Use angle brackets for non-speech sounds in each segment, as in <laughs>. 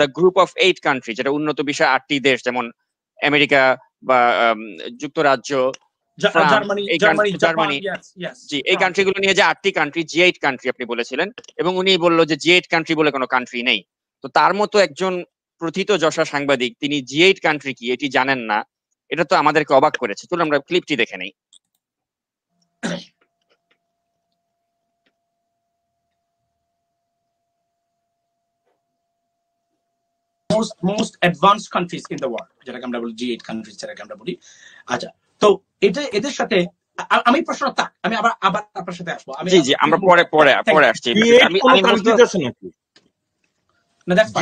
The group of eight country যেটা উন্নত বিশ্বের আটটি দেশ যেমন আমেরিকা বা যুক্তরাজ্য জার্মানি জি এই কান্ট্রিগুলো নিয়ে যে আটটি কান্ট্রি জি এইট কান্ট্রি আপনি বলেছিলেন এবং উনি বললো যে জি এইট কান্ট্রি বলে কোনো কান্ট্রি নেই তো তার মতো একজন প্রথিত যশা সাংবাদিক তিনি জি এইট কান্ট্রি কি এটি জানেন না এটা তো আমাদেরকে অবাক করেছে চলুন আমরা ক্লিপটি দেখে নেই most most advance countries in the world যেটাকে আমরা বলি জি এইট কান্ট্রিজ যেটাকে আমরা বলি আচ্ছা তো এটা এদের সাথে আমি প্রশ্ন তাক আমি আবার আবার আপনার সাথে আসবো আমি জি জি আমরা পরে পরে পরে আসছি আমি আমি কান্ট্রিজ আছে নাকি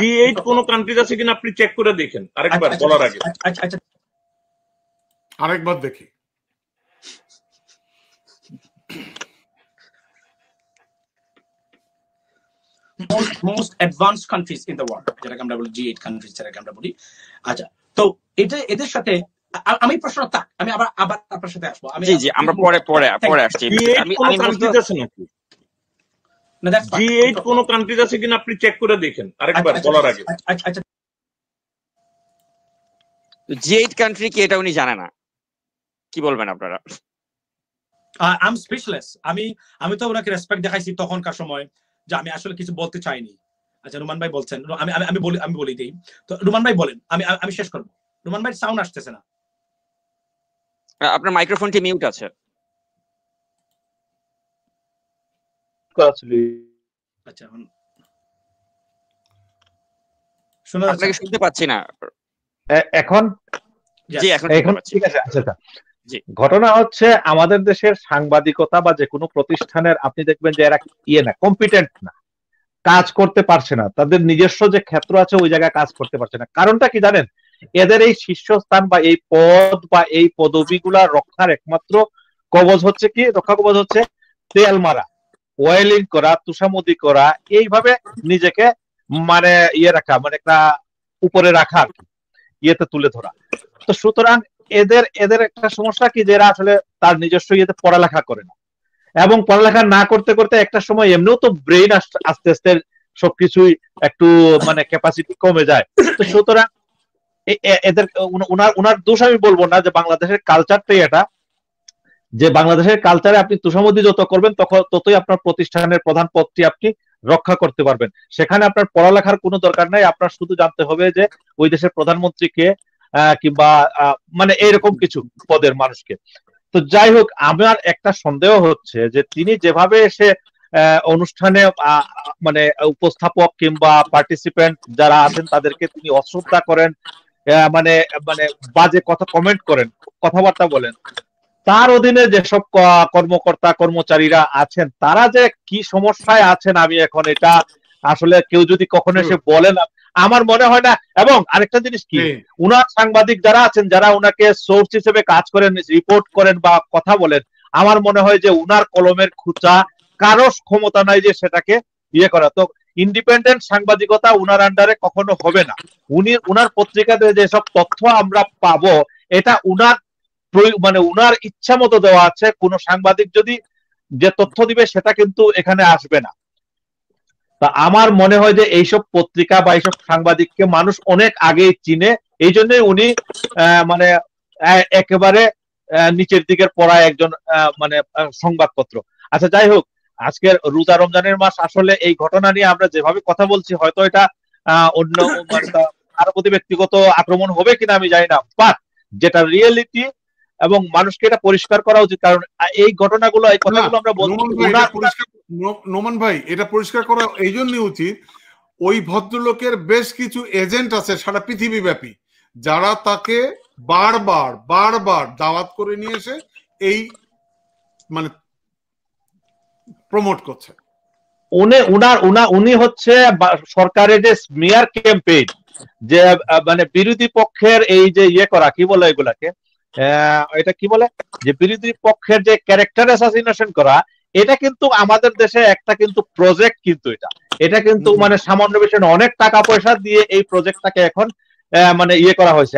জি এইট কোন কান্ট্রিজ আছে কিনা আপনি চেক করে দেখেন আরেকবার আচ্ছা, আচ্ছা, বলার আগে আচ্ছা আচ্ছা, আচ্ছা। আরেকবার দেখি most advance countries in the world যেটাকে আমরা বলি জি এইট কান্ট্রিজ যেটাকে আমরা বলি আচ্ছা তো এটা এদের সাথে আমি প্রশ্ন থাক আমি আবার আবার আপনার সাথে আসবো আমি জি জি আমরা পরে পরে পরে আসছি আমি আমি কান্ট্রিজ আছে নাকি জি এইট কোন কান্ট্রিজ আছে কিনা আপনি চেক করে দেখেন আরেকবার আচ্ছা, বলার আগে আচ্ছা জি এইট কান্ট্রি কি এটা উনি জানে না কি বলবেন আপনারা আই এম স্পিচলেস আমি আমি তো ওনাকে রেসপেক্ট দেখাইছি তখনকার সময় যে আমি আসলে কিছু বলতে চাইনি আচ্ছা রুমান ভাই বলছেন আমি আমি বলি আমি বলি দিই তো রুমান ভাই বলেন আমি আমি শেষ করব রুমান ভাই সাউন্ড আসতেছে না আপনার মাইক্রোফোনটি মিউট আছে আচ্ছা শুনতে পাচ্ছি না এখন জি এখন ঠিক আছে আচ্ছা, আচ্ছা। ঘটনা হচ্ছে আমাদের দেশের সাংবাদিকতা বা যে কোনো প্রতিষ্ঠানের আপনি দেখবেন যে এরা ইয়ে না কম্পিটেন্ট না কাজ করতে পারছে না তাদের নিজস্ব যে ক্ষেত্র আছে ওই জায়গায় কাজ করতে পারছে না কারণটা কি জানেন এদের এই শীর্ষস্থান বা এই পদ বা এই পদবীগুলা রক্ষার একমাত্র কবজ হচ্ছে কি রক্ষা কবজ হচ্ছে তেল মারা ওয়েলিং করা তুষামুদি করা এইভাবে নিজেকে মানে ইয়ে রাখা মানে একটা উপরে রাখা আর কি ইয়েতে তুলে ধরা তো সুতরাং এদের এদের একটা সমস্যা কি যে এরা আসলে তার নিজস্ব ইয়েতে পড়ালেখা করে না এবং পড়ালেখা না করতে করতে একটা সময় এমনিও তো ব্রেইন আস্তে আস্তে সবকিছুই একটু মানে ক্যাপাসিটি কমে যায় তো সুতরাং এদের ওনার উনার দোষ আমি বলবো না যে বাংলাদেশের কালচারটাই এটা যে বাংলাদেশের কালচারে আপনি তুষামদি যত করবেন তখন ততই আপনার প্রতিষ্ঠানের প্রধান পদটি আপনি রক্ষা করতে পারবেন সেখানে আপনার পড়ালেখার কোনো দরকার নাই আপনার শুধু জানতে হবে যে ওই দেশের প্রধানমন্ত্রীকে কিংবা মানে এরকম কিছু পদের মানুষকে তো যাই হোক আমার একটা সন্দেহ হচ্ছে যে তিনি যেভাবে এসে অনুষ্ঠানে মানে উপস্থাপক কিংবা পার্টিসিপেন্ট যারা আছেন তাদেরকে তিনি অশ্রদ্ধা করেন মানে মানে বাজে কথা কমেন্ট করেন কথাবার্তা বলেন তার অধীনে যেসব কর্মকর্তা কর্মচারীরা আছেন তারা যে কি সমস্যায় আছেন আমি এখন এটা আসলে কেউ যদি কখনো এসে বলেন আমার মনে হয় না এবং আরেকটা জিনিস কি উনার সাংবাদিক যারা আছেন যারা উনাকে সোর্স হিসেবে কাজ করেন রিপোর্ট করেন বা কথা বলেন আমার মনে হয় যে উনার কলমের খুঁচা কারো ক্ষমতা নাই যে সেটাকে ইয়ে করা তো ইন্ডিপেন্ডেন্ট সাংবাদিকতা উনার আন্ডারে কখনো হবে না উনি উনার পত্রিকাতে যেসব তথ্য আমরা পাবো এটা উনার মানে উনার ইচ্ছা মতো দেওয়া আছে কোন সাংবাদিক যদি যে তথ্য দিবে সেটা কিন্তু এখানে আসবে না তা আমার মনে হয় যে এইসব পত্রিকা বা এইসব সাংবাদিককে মানুষ অনেক আগেই চিনে এই জন্য উনি মানে একেবারে নিচের দিকের পড়া একজন মানে সংবাদপত্র আচ্ছা যাই হোক আজকের রোজা রমজানের মাস আসলে এই ঘটনা নিয়ে আমরা যেভাবে কথা বলছি হয়তো এটা অন্য মানে কারো প্রতি ব্যক্তিগত আক্রমণ হবে কিনা আমি জানি না বাট যেটা রিয়েলিটি এবং মানুষকে এটা পরিষ্কার করা উচিত কারণ এই ঘটনাগুলো এই কথাগুলো আমরা বলছি নোমান ভাই এটা পরিষ্কার করা এই জন্যই উচিত ওই ভদ্রলোকের বেশ কিছু এজেন্ট আছে সারা পৃথিবী ব্যাপী যারা তাকে বারবার বারবার দাওয়াত করে নিয়ে এসে এই মানে প্রমোট করছে উনি উনার উনা উনি হচ্ছে সরকারের যে স্মিয়ার ক্যাম্পেইন যে মানে বিরোধী পক্ষের এই যে ইয়ে করা কি বলে এগুলাকে এটা কি বলে যে বিরোধী পক্ষের যে ক্যারেক্টার অ্যাসাসিনেশন করা এটা কিন্তু আমাদের দেশে একটা কিন্তু প্রজেক্ট কিন্তু এটা এটা কিন্তু মানে সামান্য বিষয় অনেক টাকা পয়সা দিয়ে এই প্রজেক্টটাকে এখন মানে ইয়ে করা হয়েছে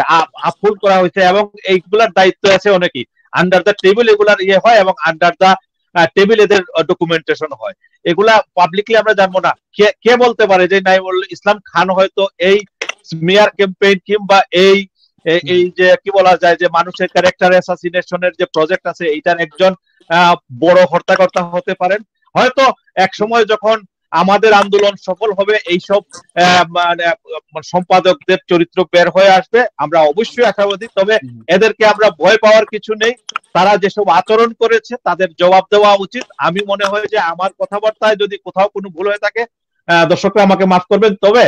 আফুল করা হয়েছে এবং এইগুলার দায়িত্ব আছে অনেকেই আন্ডার দ্য টেবিল এগুলার ইয়ে হয় এবং আন্ডার দ্য টেবিল এদের ডকুমেন্টেশন হয় এগুলা পাবলিকলি আমরা জানবো না কে বলতে পারে যে নাই ইসলাম খান হয়তো এই স্মিয়ার ক্যাম্পেইন কিংবা এই এই যে কি বলা যায় যে মানুষের ক্যারেক্টার অ্যাসাসিনেশনের যে প্রজেক্ট আছে এইটার একজন বড় হর্তাকর্তা হতে পারেন হয়তো এক সময় যখন আমাদের আন্দোলন সফল হবে এইসব মানে, সম্পাদকদের চরিত্র বের হয়ে আসবে আমরা অবশ্যই আশাবাদী তবে এদেরকে আমরা ভয় পাওয়ার কিছু নেই তারা যেসব আচরণ করেছে তাদের জবাব দেওয়া উচিত আমি মনে হয় যে আমার কথাবার্তায় যদি কোথাও কোনো ভুল হয়ে থাকে দর্শকরা আমাকে মাফ করবেন তবে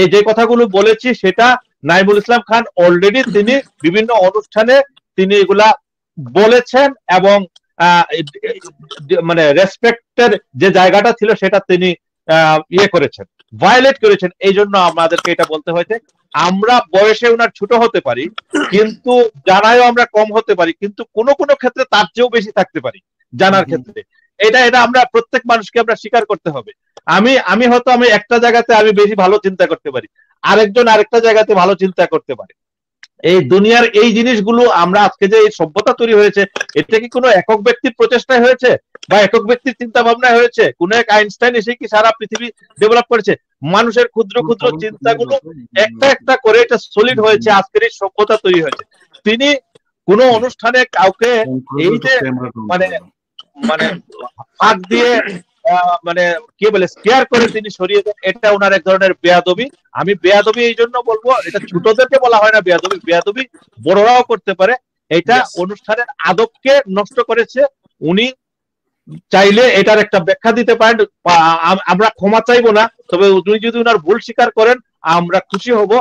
এই যে কথাগুলো বলেছি সেটা নাইমুল ইসলাম খান অলরেডি তিনি বিভিন্ন অনুষ্ঠানে তিনি এগুলা বলেছেন এবং মানে রেসপেক্টের যে জায়গাটা ছিল সেটা তিনি ইয়ে করেছেন ভায়োলেট করেছেন এই জন্য আমাদেরকে এটা বলতে হয়েছে আমরা বয়সে ওনার ছোট হতে পারি কিন্তু জানায়ও আমরা কম হতে পারি কিন্তু কোন কোন ক্ষেত্রে তার চেয়েও বেশি থাকতে পারি জানার ক্ষেত্রে এটা এটা আমরা প্রত্যেক মানুষকে আমরা স্বীকার করতে হবে আমি আমি হয়তো আমি একটা জায়গাতে আমি বেশি ভালো চিন্তা করতে পারি আরেকজন আরেকটা জায়গাতে ভালো চিন্তা করতে পারে এই দুনিয়ার এই জিনিসগুলো আমরা আজকে যে এই সভ্যতা তৈরি হয়েছে এটা কি কোনো একক ব্যক্তির প্রচেষ্টায় হয়েছে বা একক ব্যক্তির চিন্তা ভাবনা হয়েছে কোন এক আইনস্টাইন এসে কি সারা পৃথিবী ডেভেলপ করেছে মানুষের ক্ষুদ্র ক্ষুদ্র চিন্তাগুলো একটা একটা করে এটা সলিড হয়েছে আজকের এই সভ্যতা তৈরি হয়েছে তিনি কোন অনুষ্ঠানে কাউকে এই যে মানে মানে ফাঁক দিয়ে মানে কি বলে স্কেয়ার করে তিনি সরিয়ে দেন এটা ওনার এক ধরনের বেয়াদবি আমি বেয়াদবি এই জন্য বলবো এটা ছোটদেরকে বলা হয় না বেয়াদবি বেয়াদবি বড়রাও করতে পারে এটা অনুষ্ঠানের আদবকে নষ্ট করেছে উনি চাইলে এটার একটা ব্যাখ্যা দিতে পারেন আমরা ক্ষমা চাইবো না তবে উনি যদি ওনার ভুল স্বীকার করেন আমরা খুশি হব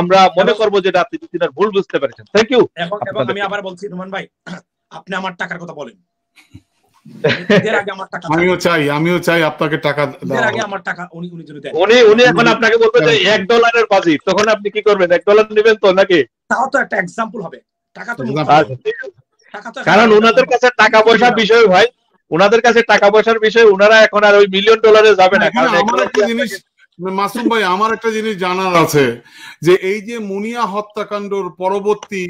আমরা মনে করবো যে আপনি ভুল বুঝতে পেরেছেন থ্যাংক ইউ আমি আবার বলছি রুমান ভাই আপনি আমার টাকার কথা বলেন আমিও চাই আমিও চাই আপনাকে টাকা হ্যাঁ। আপনি কি করবেন ডলার নেবেন টাকা কারণ ওনাদের কাছে টাকা পয়সা বিষয় ভাই ওনাদের কাছে টাকা পয়সার বিষয় ওনারা এখন আর ওই মিলিয়ন ডলারে যাবে না আমার একটা জিনিস মাসুম ভাই আমার একটা জিনিস জানার আছে যে এই যে মুনিয়া হত্যাকাণ্ডর পরবর্তী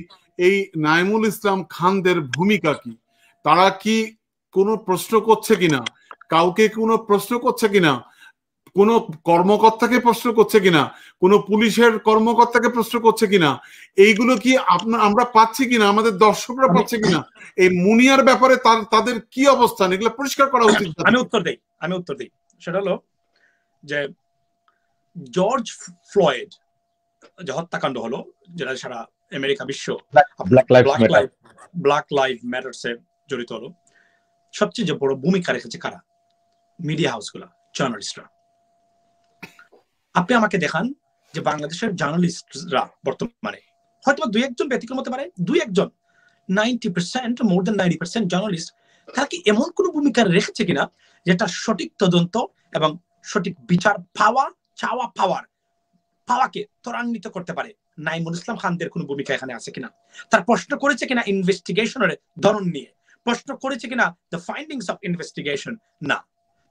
এই নাইমুল ইসলাম খানদের ভূমিকা কি তারা কি কোনো প্রশ্ন করছে কিনা কাউকে কোনো প্রশ্ন করছে কিনা কোন কর্মকর্তাকে প্রশ্ন করছে কিনা কোনো পুলিশের কর্মকর্তাকে প্রশ্ন করছে কিনা এইগুলো কি আপনার আমরা পাচ্ছি কিনা আমাদের দর্শকরা পাচ্ছে কিনা এই মুনিয়ার ব্যাপারে তাদের কি অবস্থান এগুলো পরিষ্কার করা উচিত আমি উত্তর দিই আমি উত্তর দিই সেটা হলো যে জর্জ ফ্লয়েড যে হত্যাকাণ্ড হলো যেটা সারা আমেরিকা বিশ্ব black life black life matters এর জড়িত হলো সবচেয়ে যে বড় ভূমিকা রেখেছে কারা মিডিয়া হাউসগুলো জার্নালিস্টরা আপনি আমাকে দেখান যে বাংলাদেশের জার্নালিস্টরা বর্তমানে হয়তো দুই একজন ব্যতিক্রম হতে পারে দুই একজন ninety percent more than ninety percent journalist তারা কি এমন কোনো ভূমিকা রেখেছে কিনা যেটা সঠিক তদন্ত এবং সঠিক বিচার পাওয়া চাওয়া পাওয়ার পাওয়াকে ত্বরান্বিত করতে পারে নাইমুল ইসলাম খানদের কোনো ভূমিকা এখানে আছে কিনা তার প্রশ্ন করেছে কিনা ইনভেস্টিগেশনের ধরন নিয়ে প্রশ্ন করেছে কিনা দ্য ফাইন্ডিংস অফ ইনভেস্টিগেশন না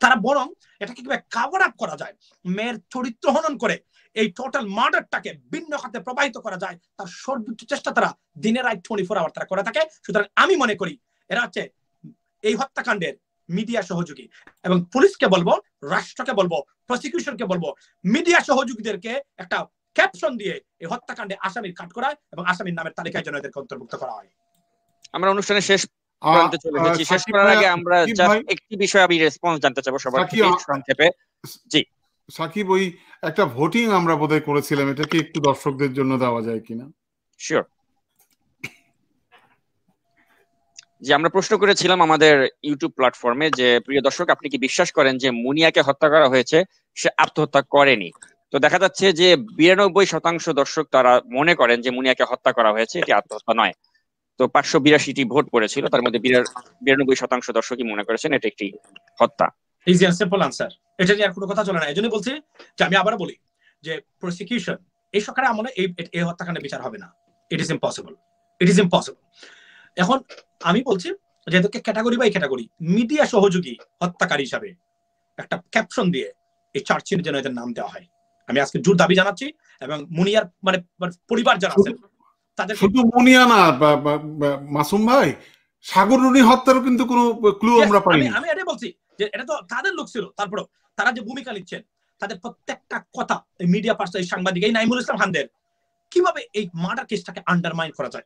তারা বরং এটাকে কিভাবে কাভার আপ করা যায় মেয়ের চরিত্র হনন করে এই টোটাল মার্ডারটাকে ভিন্ন খাতে প্রবাহিত করা যায় তার সর্বোচ্চ চেষ্টা তারা দিনের আই টোয়েন্টি ফোর আওয়ার তারা করে থাকে সুতরাং আমি মনে করি এরা হচ্ছে এই হত্যাকাণ্ডের মিডিয়া সহযোগী এবং পুলিশকে বলবো রাষ্ট্রকে বলবো প্রসিকিউশনকে বলবো মিডিয়া সহযোগীদেরকে একটা ক্যাপশন দিয়ে এই হত্যাকাণ্ডে আসামির কাট করা এবং আসামির নামের তালিকায় জন্য এদেরকে অন্তর্ভুক্ত করা হয় আমরা অনুষ্ঠানের শেষ প্রান্তে চলে গেছি শেষ করার আগে আমরা একটি বিষয়ে আমি রেসপন্স জানতে চাবো সবার সংক্ষেপে জি সাকিব ওই একটা ভোটিং আমরা করেছিলাম এটা কি একটু দর্শকদের জন্য দেওয়া যায় কিনা শিওর যে আমরা প্রশ্ন করেছিলাম আমাদের ইউটিউব প্ল্যাটফর্মে যে প্রিয় দর্শক আপনি কি বিশ্বাস করেন যে মুনিয়াকে হত্যা করা হয়েছে সে আত্মহত্যা করেনি তো দেখা যাচ্ছে যে বিরানব্বই শতাংশ দর্শক তারা মনে করেন যে মুনিয়াকে হত্যা করা হয়েছে এটি আত্মহত্যা নয় তো পাঁচশো বিরাশিটি ভোট পড়েছিল তার মধ্যে বিরানব্বই শতাংশ দর্শকই মনে করেছেন এটা একটি হত্যা ইজি সিম্পল আনসার এটা নিয়ে আর কোনো কথা চলে না এই জন্য বলছি যে আমি আবার বলি যে প্রসিকিউশন এই এই এই হত্যাকাণ্ডের বিচার হবে না it is impossible it is impossible এখন আমি বলছি যেহেতু ক্যাটাগরি বাই ক্যাটাগরি মিডিয়া সহযোগী হত্যাকারী হিসাবে একটা ক্যাপশন দিয়ে এই চার্চির জন্য এদের নাম দেওয়া হয় আমি আজকে জোর দাবি জানাচ্ছি এবং মুনিয়ার মানে, মানে পরিবার যারা আছেন তাদের শুধু মুনিয়া না মাসুম ভাই সাগর রুনি হত্যারও কিন্তু কোনো ক্লু আমরা পাইনি আমি বলছি যে এটা তো তাদের লোক ছিল তারা যে ভূমিকা নিচ্ছেন তাদের প্রত্যেকটা কথা এই মিডিয়া পার্সন এই সাংবাদিক এই নাইমুল ইসলাম খানদের কিভাবে এই মার্ডার কেসটাকে আন্ডারমাইন করা যায়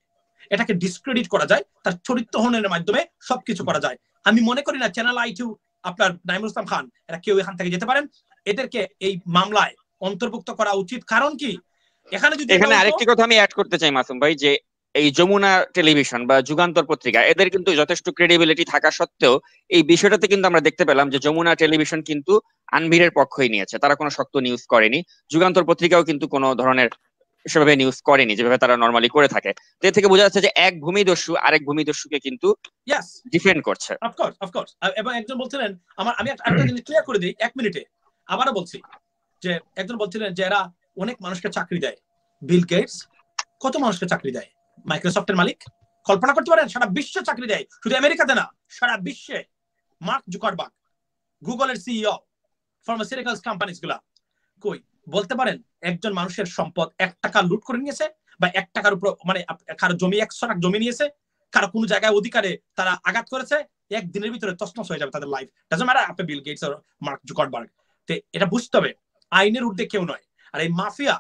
এটাকে ডিসক্রেডিট করা যায় তার চরিত্রহননের মাধ্যমে সবকিছু করা যায় আমি মনে করি না চ্যানেল আই টু আপনার নাইমুল ইসলাম খান এরা কেউ এখান থেকে যেতে পারেন এদেরকে এই মামলায় অন্তর্ভুক্ত করা উচিত কারণ কি এখানে যদি এখানে আরেকটি কথা আমি অ্যাড করতে চাই মাসুম ভাই যে এই যমুনা টেলিভিশন বা যুগান্তর পত্রিকা এদের কিন্তু যথেষ্ট ক্রেডিবিলিটি থাকা সত্ত্বেও এই বিষয়টাতে কিন্তু আমরা দেখতে পেলাম যে যমুনা টেলিভিশন কিন্তু আনভিরের পক্ষই নিয়েছে তারা কোনো শক্ত নিউজ করেনি যুগান্তর পত্রিকাও কিন্তু কোনো ধরনের সেভাবে নিউজ করেনি যেভাবে তারা নর্মালি করে থাকে তো থেকে বোঝা যাচ্ছে যে এক ভূমিদস্যু আরেক ভূমিদস্যুকে কিন্তু ডিফেন্ড করছে অফকোর্স অফকোর্স এবং একজন বলছিলেন আমার আমি একটা জিনিস ক্লিয়ার করে দিই এক মিনিটে আবারও বলছি যে একজন বলছিলেন যে এরা অনেক মানুষকে চাকরি দেয় বিল গেটস কত মানুষকে চাকরি দেয় মাইক্রোসফটের মালিক কল্পনা করতে পারেন সারা বিশ্বে চাকরি দেয় শুধু আমেরিকাতে না সারা বিশ্বে মার্ক জুকারবাগ গুগলের সিইও ফার্মাসিউটিক্যালস কোম্পানিজ গুলা কই বলতে পারেন একজন মানুষের সম্পদ এক টাকা লুট করে নিয়েছে বা এক টাকার উপর মানে কারো জমি একশো টাকা জমি নিয়েছে কারো কোনো জায়গায় অধিকারে তারা আঘাত করেছে একদিনের ভিতরে তসনস হয়ে যাবে তাদের লাইফ ডাজন্ট ম্যাটার আপনি বিল গেটস আর মার্ক জুকারবার্গ তো এটা বুঝতে হবে আইনের উর্ধে কেউ নয় আর এই মাফিয়া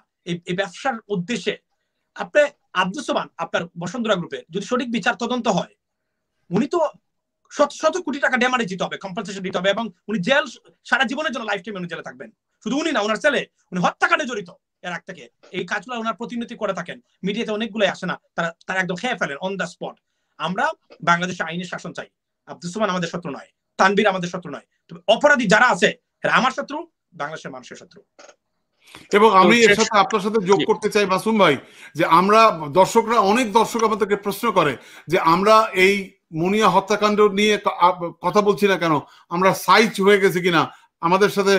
এই ব্যবসার উদ্দেশ্যে আপনি আব্দুল সোমান আপনার বসুন্ধরা গ্রুপে যদি সঠিক বিচার তদন্ত হয় উনি তো শত শত কোটি টাকা ড্যামারেজ দিতে হবে কম্পেনসেশন দিতে হবে এবং উনি জেল সারা জীবনের জন্য লাইফ টাইম উনি জেলে থাকবেন শুধু উনি না ওনার ছেলে উনি হত্যাকাণ্ডে জড়িত এর আগ থেকে এই কাজগুলো ওনার প্রতিনিধি করে থাকেন মিডিয়াতে অনেকগুলোই আসে না তারা তারা একদম খেয়ে ফেলেন অন দ্য স্পট আমরা বাংলাদেশে আইনের শাসন চাই আব্দুল সুমান আমাদের শত্রু নয় তানবির আমাদের শত্রু নয় তবে অপরাধী যারা আছে আমার শত্রু বাংলাদেশের মানুষের শত্রু এবং আমি এর সাথে আপনার সাথে যোগ করতে চাই মাসুম ভাই যে আমরা দর্শকরা অনেক দর্শক আমাদেরকে প্রশ্ন করে যে আমরা এই মুনিয়া হত্যাকাণ্ড নিয়ে কথা বলছি না কেন আমরা সাইজ হয়ে গেছি কিনা আমাদের সাথে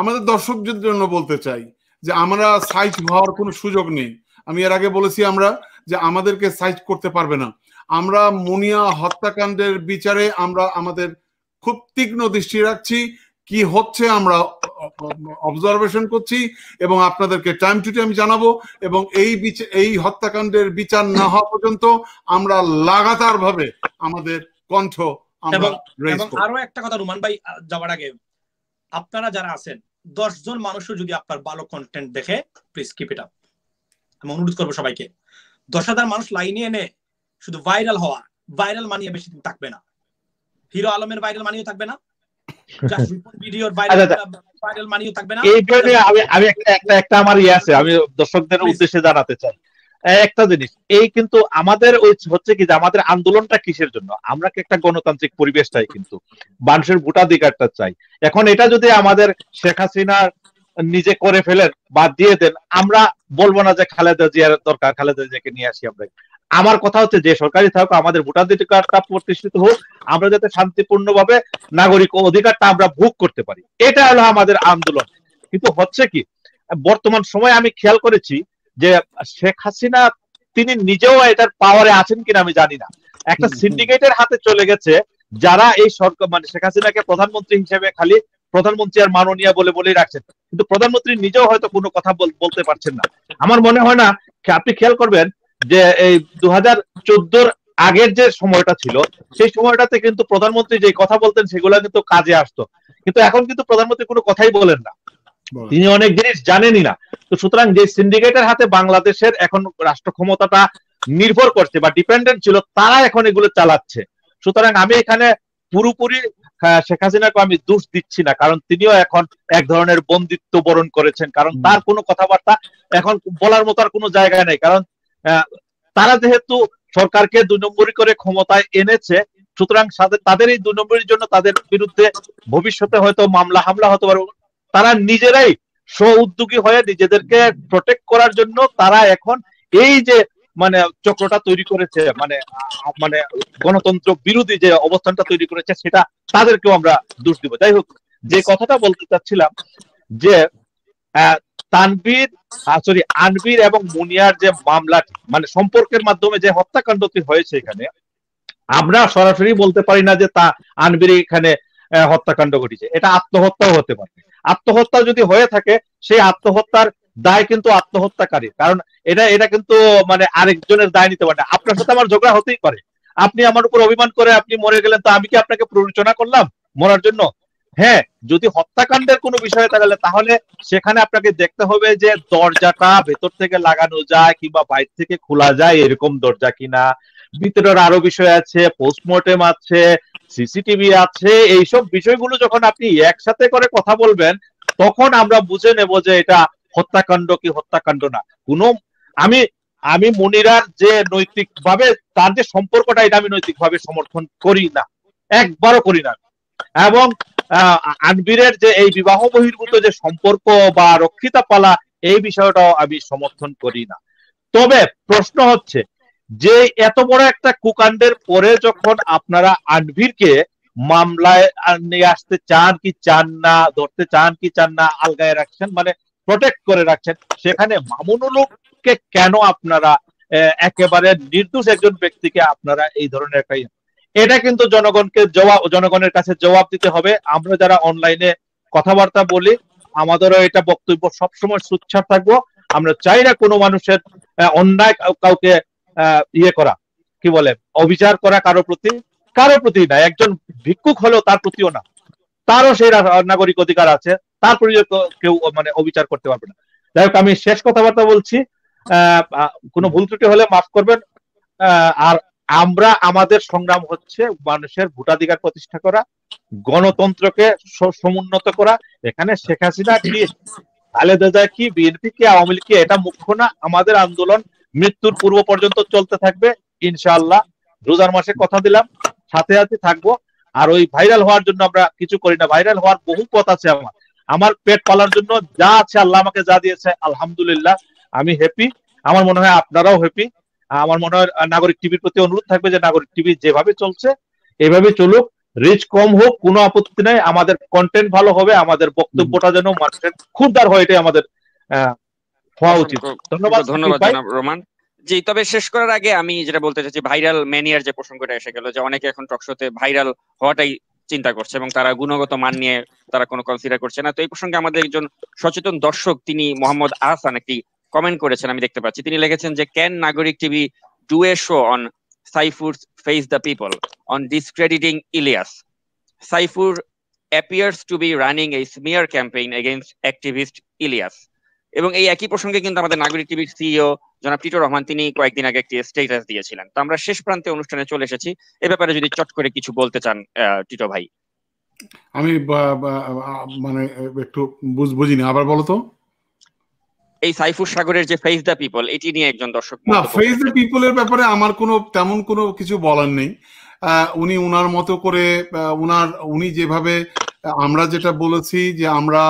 আমাদের দর্শকদের জন্য বলতে চাই যে আমরা সাইজ হওয়ার কোনো সুযোগ নেই আমি এর আগে বলেছি আমরা যে আমাদেরকে সাইজ করতে পারবে না আমরা মুনিয়া হত্যাকাণ্ডের বিচারে আমরা আমাদের খুব তীক্ষ্ণ দৃষ্টি রাখছি কি হচ্ছে আমরা অবজারভেশন করছি এবং আপনাদেরকে টাইম টু টাইম জানাবো এবং এই এই হত্যাকাণ্ডের বিচার না হওয়া পর্যন্ত আমরা লাগাতার ভাবে আমাদের কণ্ঠ আরো একটা কথা রুমান ভাই যাওয়ার আগে আপনারা যারা আছেন দশজন মানুষও যদি আপনার ভালো কন্টেন্ট দেখে প্লিজ কিপ ইট আপ আমি অনুরোধ করবো সবাইকে দশ হাজার মানুষ লাইনে এনে শুধু ভাইরাল হওয়া ভাইরাল মানিয়ে বেশি দিন থাকবে না হিরো আলমের ভাইরাল মানিয়ে থাকবে না আমাদের আন্দোলনটা কিসের জন্য আমরা একটা গণতান্ত্রিক কিন্তু মানুষের ভোটাধিকারটা চাই এখন এটা যদি আমাদের শেখ হাসিনা নিজে করে ফেলেন বাদ দিয়ে দেন আমরা বলবো না যে খালেদা জিয়ার দরকার খালেদা জিয়াকে নিয়ে আসি আমরা আমার কথা হচ্ছে যে সরকারি থাকুক আমাদের ভোটাধিকারটা প্রতিষ্ঠিত হোক আমরা যাতে শান্তিপূর্ণভাবে নাগরিক অধিকারটা আমরা ভোগ করতে পারি এটা হলো আমাদের আন্দোলন কিন্তু হচ্ছে কি বর্তমান সময় আমি খেয়াল করেছি যে শেখ হাসিনা তিনি নিজেও এটার পাওয়ারে আছেন কিনা আমি জানি না একটা সিন্ডিকেটের হাতে চলে গেছে যারা এই সরকার মানে শেখ হাসিনাকে প্রধানমন্ত্রী হিসেবে খালি প্রধানমন্ত্রী আর মাননীয় বলে বলেই রাখছেন কিন্তু প্রধানমন্ত্রী নিজেও হয়তো কোনো কথা বলতে পারছেন না আমার মনে হয় না আপনি খেয়াল করবেন যে এই দু হাজার আগের যে সময়টা ছিল সেই সময়টাতে কিন্তু প্রধানমন্ত্রী যে কথা বলতেন সেগুলা কিন্তু কাজে আসতো কিন্তু এখন কিন্তু প্রধানমন্ত্রী কোনো কথাই বলেন না তিনি অনেক জিনিস জানেনই না তো সুতরাং যে সিন্ডিকেটের হাতে বাংলাদেশের এখন রাষ্ট্র ক্ষমতাটা নির্ভর করছে বা ডিপেন্ডেন্ট ছিল তারা এখন এগুলো চালাচ্ছে সুতরাং আমি এখানে পুরোপুরি হ্যাঁ, শেখ হাসিনাকে আমি দোষ দিচ্ছি না কারণ তিনিও এখন এক ধরনের বন্দিত্ব বরণ করেছেন কারণ তার কোনো কথাবার্তা এখন বলার মতো আর কোনো জায়গায় নেই কারণ তারা যেহেতু সরকারকে দুই নম্বরই করে ক্ষমতায় এনেছে সুতরাং তাদের এই দুই নম্বরের জন্য তাদের বিরুদ্ধে ভবিষ্যতে হয়তো মামলা হামলা হতে পারে তারা নিজেরাই স্ব উদ্যোগী হয়ে নিজেদেরকে প্রোটেক্ট করার জন্য তারা এখন এই যে মানে চক্রটা তৈরি করেছে মানে মানে গণতন্ত্র বিরোধী যে অবস্থানটা তৈরি করেছে সেটা তাদেরকেও আমরা দোষ দিব যাই হোক যে কথাটা বলতে চাচ্ছিলাম যে তানবির সরি আনবির এবং মুনিয়ার যে মামলা মানে সম্পর্কের মাধ্যমে যে হত্যাকাণ্ডটি হয়েছে এখানে আমরা সরাসরি বলতে পারি না যে তা আনবির এখানে হত্যাকাণ্ড ঘটেছে এটা আত্মহত্যাও হতে পারে আত্মহত্যা যদি হয়ে থাকে সেই আত্মহত্যার দায় কিন্তু আত্মহত্যাকারী কারণ এটা এটা কিন্তু মানে আরেকজনের দায় নিতে পারে আপনার সাথে আমার ঝগড়া হতেই পারে আপনি আমার উপর অভিমান করে আপনি মরে গেলেন তো আমি কি আপনাকে প্ররোচনা করলাম মরার জন্য হ্যাঁ যদি হত্যাকাণ্ডের কোনো বিষয়ে তাহলে তাহলে সেখানে আপনাকে দেখতে হবে যে দরজাটা ভেতর থেকে লাগানো যায় কিংবা বাইর থেকে খোলা যায় এরকম দরজা কিনা ভিতরের আরো বিষয় আছে পোস্টমর্টেম আছে সিসিটিভি আছে এইসব বিষয়গুলো যখন আপনি একসাথে করে কথা বলবেন তখন আমরা বুঝে নেব যে এটা হত্যাকাণ্ড কি হত্যাকাণ্ড না কোন আমি আমি মনিরার যে নৈতিক ভাবে তার যে সম্পর্কটা এটা আমি নৈতিক ভাবে সমর্থন করি না একবারও করি না এবং আনবীরের যে এই বিবাহ বহির্ভূত যে সম্পর্ক বা রক্ষিতা পালা এই বিষয়টাও আমি সমর্থন করি না তবে প্রশ্ন হচ্ছে যে এত বড় একটা কুকাণ্ডের পরে যখন আপনারা আনভীরকে মামলায় নিয়ে আসতে চান কি চান না ধরতে চান কি চান না আলগায় রাখছেন মানে প্রোটেক্ট করে রাখছেন সেখানে মামুনুলুককে কেন আপনারা একেবারে নির্দোষ একজন ব্যক্তিকে আপনারা এই ধরনের একটা এটা কিন্তু জনগণকে জবাব জনগণের কাছে জবাব দিতে হবে আমরা যারা অনলাইনে কথাবার্তা বলি আমাদেরও এটা বক্তব্য সবসময় সুচ্ছার থাকবো আমরা চাই না কোনো মানুষের অন্যায় কাউকে ইয়ে করা কি বলে অবিচার করা কারো প্রতি কারো প্রতি না একজন ভিক্ষুক হলেও তার প্রতিও না তারও সেই নাগরিক অধিকার আছে তার প্রতি কেউ মানে অবিচার করতে পারবে না যাই হোক আমি শেষ কথাবার্তা বলছি কোনো ভুল ত্রুটি হলে মাফ করবেন আর আমরা আমাদের সংগ্রাম হচ্ছে মানুষের ভোটাধিকার প্রতিষ্ঠা করা গণতন্ত্রকে সমুন্নত করা এখানে শেখ হাসিনা কি খালেদা কি বিএনপি কি আওয়ামী লীগ এটা মুখ্য না আমাদের আন্দোলন মৃত্যুর পূর্ব পর্যন্ত চলতে থাকবে ইনশাআল্লাহ রোজার মাসে কথা দিলাম সাথে সাথে থাকবো আর ওই ভাইরাল হওয়ার জন্য আমরা কিছু করি না ভাইরাল হওয়ার বহু পথ আছে আমার আমার পেট পালার জন্য যা আছে আল্লাহ আমাকে যা দিয়েছে আলহামদুলিল্লাহ আমি হ্যাপি আমার মনে হয় আপনারাও হ্যাপি আমার মনে হয় নাগরিক টিভির প্রতি অনুরোধ থাকবে যে নাগরিক টিভি যেভাবে চলছে এভাবে চলুক রিচ কম হোক কোনো আপত্তি নাই আমাদের কন্টেন্ট ভালো হবে আমাদের বক্তব্যটা যেন মানুষের দার হয় এটাই আমাদের হওয়া উচিত ধন্যবাদ ধন্যবাদ রোমান জি তবে শেষ করার আগে আমি যেটা বলতে চাচ্ছি ভাইরাল ম্যানিয়ার যে প্রসঙ্গটা এসে গেল যে অনেকে এখন টকশোতে ভাইরাল হওয়াটাই চিন্তা করছে এবং তারা গুণগত মান নিয়ে তারা কোনো কনসিডার করছে না তো এই প্রসঙ্গে আমাদের একজন সচেতন দর্শক তিনি মোহাম্মদ আহসান একটি কমেন্ট করেছেন আমি দেখতে পাচ্ছি তিনি লিখেছেন যে can Nagorik TV do a show on Saifur face the people on discrediting Ilias Saifur appears to be running a smear campaign against activist Ilias এবং এই একই প্রসঙ্গে কিন্তু আমাদের নাগরিক টিভির সিইও জনাব টিটো রহমান তিনি কয়েকদিন আগে একটি স্টেটাস দিয়েছিলেন তো আমরা শেষ প্রান্তে অনুষ্ঠানে চলে এসেছি এ ব্যাপারে যদি চট করে কিছু বলতে চান টিটো ভাই আমি মানে একটু বুঝিনি আবার বলো তো এই সাইফুর সাগরের যে ফেস দ্য পিপল এটি নিয়ে একজন দর্শক না ফেস দ্য পিপলের ব্যাপারে আমার কোনো তেমন কোনো কিছু বলার নেই উনি উনার মতো করে উনার উনি যেভাবে আমরা যেটা বলেছি যে আমরা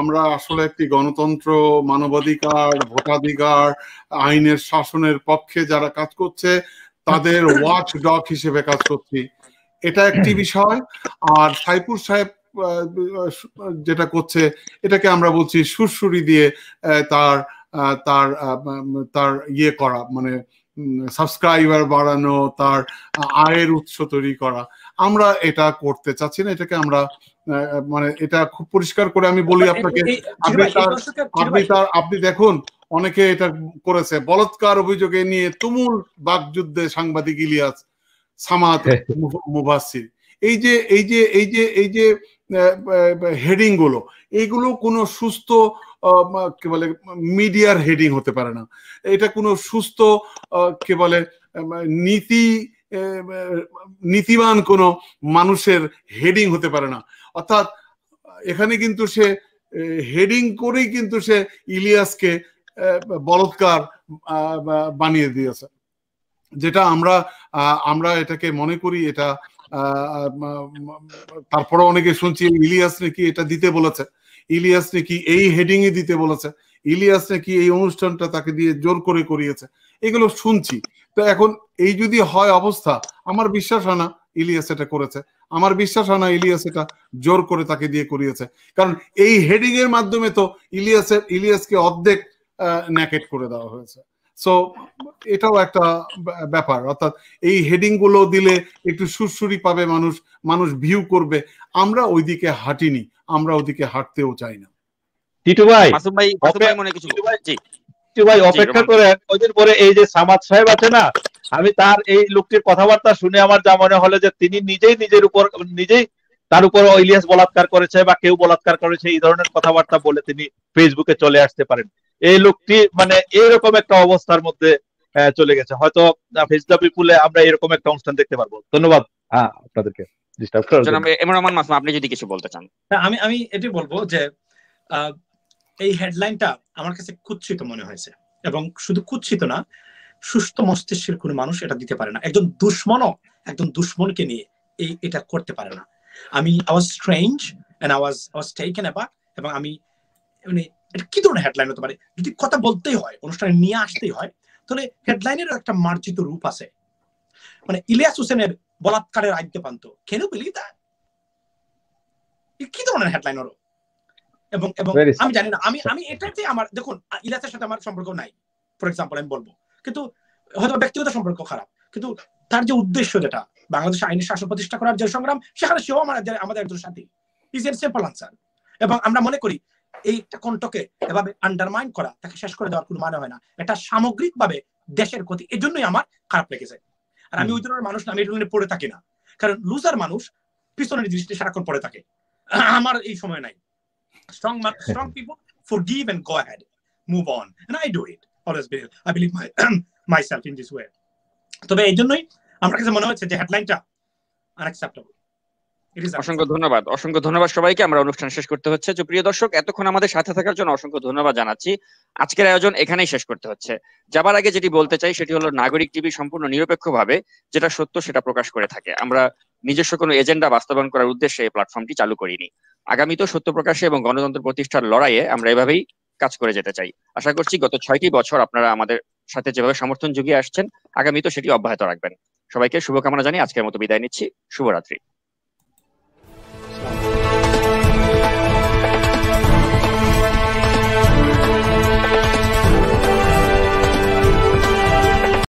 আমরা আসলে একটি গণতন্ত্র মানবাধিকার ভোটাধিকার আইনের শাসনের পক্ষে যারা কাজ করছে তাদের ওয়াচ <laughs> ডগ হিসেবে কাজ করছি এটা একটি বিষয় আর সাইফুর সাহেব যেটা করছে এটাকে আমরা বলছি সুরসুরি দিয়ে তার তার তার ইয়ে করা মানে সাবস্ক্রাইবার বাড়ানো তার আয়ের উৎস তৈরি করা আমরা এটা করতে চাচ্ছি না এটাকে আমরা মানে এটা খুব পরিষ্কার করে আমি বলি আচ্ছা, আপনাকে আপনি তার আপনি দেখুন অনেকে এটা করেছে বলৎকার অভিযোগে নিয়ে তুমুল বাকযুদ্ধে সাংবাদিক ইলিয়াস সামাত হ্যাঁ। মুবাসির এই যে এই যে এই যে এই যে হেডিংগুলো এইগুলো কোনো সুস্থ কি বলে মিডিয়ার হেডিং হতে পারে না এটা কোনো সুস্থ কি বলে নীতি নীতিবান কোনো মানুষের হেডিং হতে পারে না অর্থাৎ এখানে কিন্তু সে হেডিং করেই কিন্তু সে ইলিয়াসকে বলৎকার বানিয়ে দিয়েছে যেটা আমরা আমরা এটাকে মনে করি এটা তারপরে অনেকে শুনছি ইলিয়াস নাকি এটা দিতে বলেছে ইলিয়াস নাকি এই হেডিং এ দিতে বলেছে ইলিয়াস নাকি এই অনুষ্ঠানটা তাকে দিয়ে জোর করে করিয়েছে এগুলো শুনছি তো এখন এই যদি হয় অবস্থা আমার বিশ্বাস হয় না ইলিয়াস এটা করেছে আমার বিশ্বাস হয় না ইলিয়াস এটা জোর করে তাকে দিয়ে করিয়েছে কারণ এই হেডিং এর মাধ্যমে তো ইলিয়াসের ইলিয়াসকে অর্ধেক ন্যাকেট করে দেওয়া হয়েছে সো এটাও একটা ব্যাপার অর্থাৎ এই হেডিং গুলো দিলে একটু সুরসুরি পাবে মানুষ মানুষ ভিউ করবে আমরা ওইদিকে হাঁটিনি আমরা ওইদিকে হাঁটতেও চাই না টিটু ভাই টিটু ভাই অপেক্ষা করে কয়দিন পরে এই যে সামাদ সাহেব আছে না আমি তার এই লোকটির কথাবার্তা শুনে আমার যা মনে হলো যে তিনি নিজেই নিজের উপর নিজেই তার উপর ইলিয়াস বলাৎকার করেছে বা কেউ বলাৎকার করেছে এই ধরনের কথাবার্তা বলে তিনি ফেসবুকে চলে আসতে পারেন এই লোকটি মানে এইরকম একটা অবস্থার মধ্যে চলে গেছে হয়তো ফেস পিপুলে আমরা এরকম একটা অনুষ্ঠান দেখতে পারবো ধন্যবাদ হ্যাঁ আপনাদেরকে আপনি যদি কিছু বলতে চান হ্যাঁ, আমি আমি এটি বলবো যে এই হেডলাইনটা আমার কাছে কুৎসিত মনে হয়েছে এবং শুধু কুৎসিত না সুস্থ মস্তিষ্কের কোনো মানুষ এটা দিতে পারে না একজন দুশ্মনও একজন দুশ্মনকে নিয়ে এই এটা করতে পারে না আমি আওয়াজ স্ট্রেঞ্জ অ্যান্ড আওয়াজ আওয়াজ টেকেন অ্যাবাক এবং আমি মানে এটা কি ধরনের হেডলাইন হতে পারে যদি কথা বলতেই হয় অনুষ্ঠানে নিয়ে আসতেই হয় তাহলে হেডলাইনের একটা মার্জিত রূপ আছে মানে ইলিয়াস হোসেনের বলাৎকারের আজ্ঞা পান্ত কেন বলি তা কি ধরনের হেডলাইন হলো এবং এবং আমি জানি না আমি আমি এটাতে আমার দেখুন ইলিয়াসের সাথে আমার সম্পর্ক নাই ফর এক্সাম্পল আমি বলবো কিন্তু হয়তো ব্যক্তিগত সম্পর্ক খারাপ কিন্তু তার যে উদ্দেশ্য যেটা বাংলাদেশ আইনের শাসন প্রতিষ্ঠা করার যে সংগ্রাম সেখানে সেও আমাদের আমাদের একজন সাথী ইজ এন সিম্পল আনসার এবং আমরা মনে করি এই কণ্ঠকে এভাবে আন্ডারমাইন করা তাকে শেষ করে দেওয়ার কোনো মানে হয় না এটা সামগ্রিকভাবে দেশের ক্ষতি এই জন্যই আমার খারাপ লেগেছে আর আমি ওই ধরনের মানুষ আমি এই ধরনের পড়ে থাকি না কারণ লুজার মানুষ পিছনের দৃষ্টি সারাক্ষণ পড়ে থাকে আমার এই সময় নাই strong strong people for give and go had move on and I do it always believe I believe my my self in this way তবে এই জন্যই আমার কাছে মনে হচ্ছে যে হেডলাইনটা আনএক্সেপ্টেবল অসংখ্য ধন্যবাদ অসংখ্য ধন্যবাদ সবাইকে আমরা অনুষ্ঠান শেষ করতে হচ্ছে তো প্রিয় দর্শক এতক্ষণ আমাদের সাথে থাকার জন্য অসংখ্য ধন্যবাদ জানাচ্ছি আজকের আয়োজন এখানেই শেষ করতে হচ্ছে যাবার আগে যেটি বলতে চাই সেটি হলো নাগরিক টিভি সম্পূর্ণ নিরপেক্ষভাবে যেটা সত্য সেটা প্রকাশ করে থাকে আমরা নিজস্ব কোনো এজেন্ডা বাস্তবায়ন করার উদ্দেশ্যে এই প্ল্যাটফর্মটি চালু করিনি তো সত্য প্রকাশে এবং গণতন্ত্র প্রতিষ্ঠার লড়াইয়ে আমরা এভাবেই কাজ করে যেতে চাই আশা করছি গত ছয়টি বছর আপনারা আমাদের সাথে যেভাবে সমর্থন যুগিয়ে আসছেন আগামী তো সেটি অব্যাহত রাখবেন সবাইকে শুভকামনা জানিয়ে আজকের মতো বিদায় নিচ্ছি শুভরাত্রি